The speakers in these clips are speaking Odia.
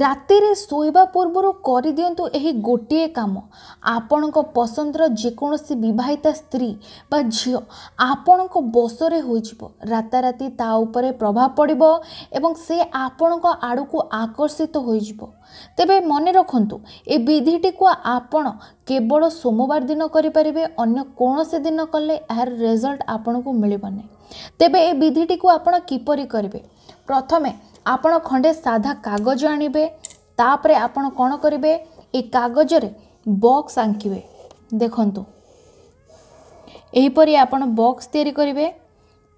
ରାତିରେ ଶୋଇବା ପୂର୍ବରୁ କରିଦିଅନ୍ତୁ ଏହି ଗୋଟିଏ କାମ ଆପଣଙ୍କ ପସନ୍ଦର ଯେକୌଣସି ବିବାହିତା ସ୍ତ୍ରୀ ବା ଝିଅ ଆପଣଙ୍କ ବସରେ ହୋଇଯିବ ରାତାରାତି ତା ଉପରେ ପ୍ରଭାବ ପଡ଼ିବ ଏବଂ ସେ ଆପଣଙ୍କ ଆଡ଼କୁ ଆକର୍ଷିତ ହୋଇଯିବ ତେବେ ମନେ ରଖନ୍ତୁ ଏ ବିଧିଟିକୁ ଆପଣ କେବଳ ସୋମବାର ଦିନ କରିପାରିବେ ଅନ୍ୟ କୌଣସି ଦିନ କଲେ ଏହାର ରେଜଲ୍ଟ ଆପଣଙ୍କୁ ମିଳିବନି ତେବେ ଏ ବିଧିଟିକୁ ଆପଣ କିପରି କରିବେ ପ୍ରଥମେ ଆପଣ ଖଣ୍ଡେ ସାଧା କାଗଜ ଆଣିବେ ତାପରେ ଆପଣ କ'ଣ କରିବେ ଏ କାଗଜରେ ବକ୍ସ ଆଙ୍କିବେ ଦେଖନ୍ତୁ ଏହିପରି ଆପଣ ବକ୍ସ ତିଆରି କରିବେ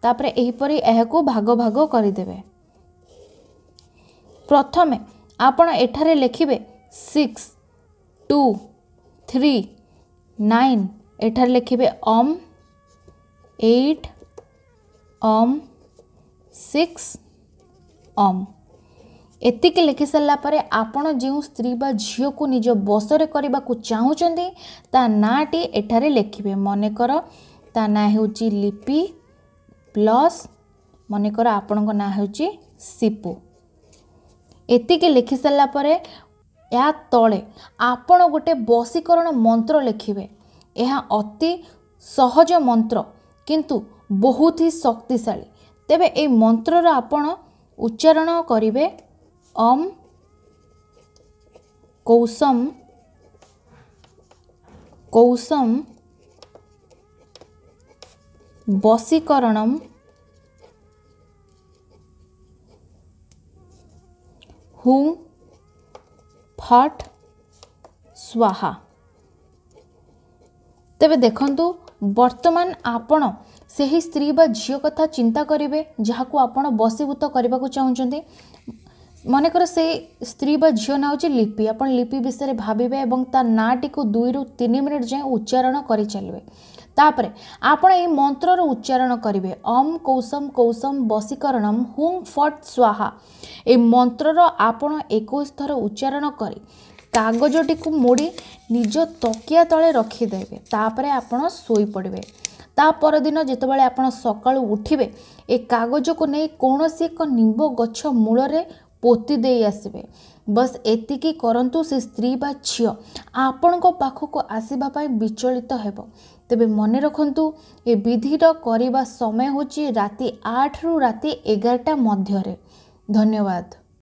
ତାପରେ ଏହିପରି ଏହାକୁ ଭାଗ ଭାଗ କରିଦେବେ ପ୍ରଥମେ ଆପଣ ଏଠାରେ ଲେଖିବେ ସିକ୍ସ ଟୁ ଥ୍ରୀ ନାଇନ୍ ଏଠାରେ ଲେଖିବେ ଅମ୍ ଏଇଟ୍ ଅମ୍ ସିକ୍ସ ଅମ୍ ଏତିକି ଲେଖିସାରିଲା ପରେ ଆପଣ ଯେଉଁ ସ୍ତ୍ରୀ ବା ଝିଅକୁ ନିଜ ବସରେ କରିବାକୁ ଚାହୁଁଛନ୍ତି ତା ନାଁଟି ଏଠାରେ ଲେଖିବେ ମନେକର ତା ନାଁ ହେଉଛି ଲିପି ପ୍ଲସ୍ ମନେକର ଆପଣଙ୍କ ନାଁ ହେଉଛି ସିପୁ ଏତିକି ଲେଖିସାରିଲା ପରେ ଏହା ତଳେ ଆପଣ ଗୋଟେ ବଶୀକରଣ ମନ୍ତ୍ର ଲେଖିବେ ଏହା ଅତି ସହଜ ମନ୍ତ୍ର କିନ୍ତୁ ବହୁତ ହିଁ ଶକ୍ତିଶାଳୀ ତେବେ ଏଇ ମନ୍ତ୍ରର ଆପଣ ଉଚ୍ଚାରଣ କରିବେ ଅମ୍ କୌଶମ୍ କୌଶମ୍ ବଶୀକରଣମ୍ हुं फट् स्वाहा ତେବେ ଦେଖନ୍ତୁ ବର୍ତ୍ତମାନ ଆପଣ ସେହି ସ୍ତ୍ରୀ ବା ଝିଅ କଥା ଚିନ୍ତା କରିବେ ଯାହାକୁ ଆପଣ ବସିଭୂତ କରିବାକୁ ଚାହୁଁଛନ୍ତି ମନେକର ସେ ସ୍ତ୍ରୀ ବା ଝିଅ ନାଁ ହେଉଛି ଲିପି ଆପଣ ଲିପି ବିଷୟରେ ଭାବିବେ ଏବଂ ତା ନାଁଟିକୁ ଦୁଇରୁ ତିନି ମିନିଟ୍ ଯାଏଁ ଉଚ୍ଚାରଣ କରିଚାଲିବେ ତାପରେ ଆପଣ ଏହି ମନ୍ତ୍ରର ଉଚ୍ଚାରଣ କରିବେ ଅମ୍ କୌଶମ କୌଶମ ବଶୀକରଣମ୍ ହୁମ୍ ଫଟ୍ ସ୍ୱାହା ଏହି ମନ୍ତ୍ରର ଆପଣ ଏକୋଇଶ ଥର ଉଚ୍ଚାରଣ କରି କାଗଜଟିକୁ ମୋଡ଼ି ନିଜ ତକିଆ ତଳେ ରଖିଦେବେ ତାପରେ ଆପଣ ଶୋଇପଡ଼ିବେ ତା ପରଦିନ ଯେତେବେଳେ ଆପଣ ସକାଳୁ ଉଠିବେ ଏ କାଗଜକୁ ନେଇ କୌଣସି ଏକ ନିମ୍ବ ଗଛ ମୂଳରେ ପୋତି ଦେଇ ଆସିବେ ବସ୍ ଏତିକି କରନ୍ତୁ ସେ ସ୍ତ୍ରୀ ବା ଝିଅ ଆପଣଙ୍କ ପାଖକୁ ଆସିବା ପାଇଁ ବିଚଳିତ ହେବ ତେବେ ମନେ ରଖନ୍ତୁ ଏ ବିଧିର କରିବା ସମୟ ହେଉଛି ରାତି ଆଠରୁ ରାତି ଏଗାରଟା ମଧ୍ୟରେ ଧନ୍ୟବାଦ